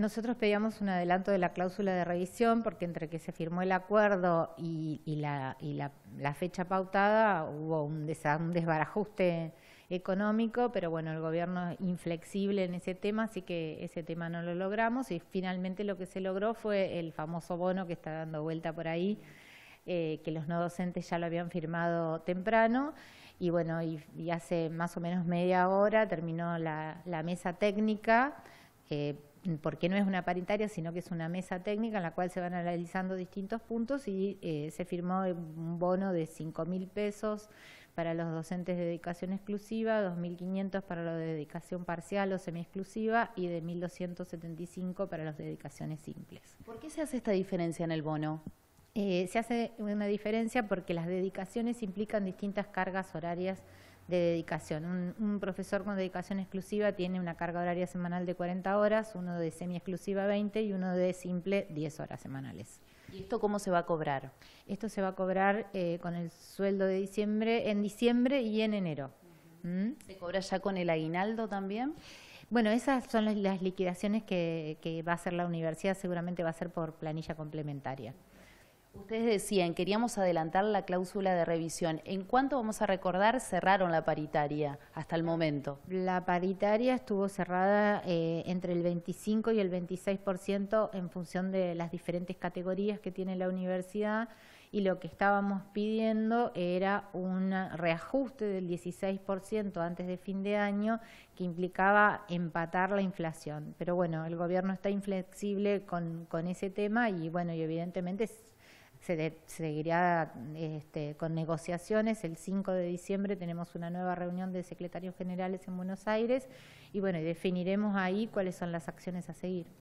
nosotros pedíamos un adelanto de la cláusula de revisión porque entre que se firmó el acuerdo y, la, fecha pautada hubo un, un desbarajuste económico, pero bueno, el gobierno es inflexible en ese tema, así que ese tema no lo logramos y finalmente lo que se logró fue el famoso bono que está dando vuelta por ahí, eh, que los no docentes ya lo habían firmado temprano y bueno, y, hace más o menos media hora terminó la, mesa técnica, porque no es una paritaria, sino que es una mesa técnica en la cual se van analizando distintos puntos y eh, se firmó un bono de 5.000 pesos para los docentes de dedicación exclusiva, 2.500 para los de dedicación parcial o semiexclusiva y de 1.275 para los de dedicaciones simples. ¿Por qué se hace esta diferencia en el bono? Eh, se hace una diferencia porque las dedicaciones implican distintas cargas horarias de dedicación. Un, profesor con dedicación exclusiva tiene una carga horaria semanal de 40 horas, uno de semi-exclusiva 20 y uno de simple 10 horas semanales. ¿Y esto cómo se va a cobrar? Esto se va a cobrar eh, con el sueldo de diciembre, en diciembre y en enero. ¿Mm? ¿Se cobra ya con el aguinaldo también? Bueno, esas son las, liquidaciones que, que va a hacer la universidad, seguramente va a ser por planilla complementaria. Ustedes decían, queríamos adelantar la cláusula de revisión. ¿En cuánto vamos a recordar cerraron la paritaria hasta el momento? La paritaria estuvo cerrada eh, entre el 25 y el 26% en función de las diferentes categorías que tiene la universidad y lo que estábamos pidiendo era un reajuste del 16% antes de fin de año que implicaba empatar la inflación. Pero bueno, el gobierno está inflexible con, con ese tema y bueno, y evidentemente se seguirá este, con negociaciones. El 5 de diciembre tenemos una nueva reunión de secretarios generales en Buenos Aires y bueno, definiremos ahí cuáles son las acciones a seguir.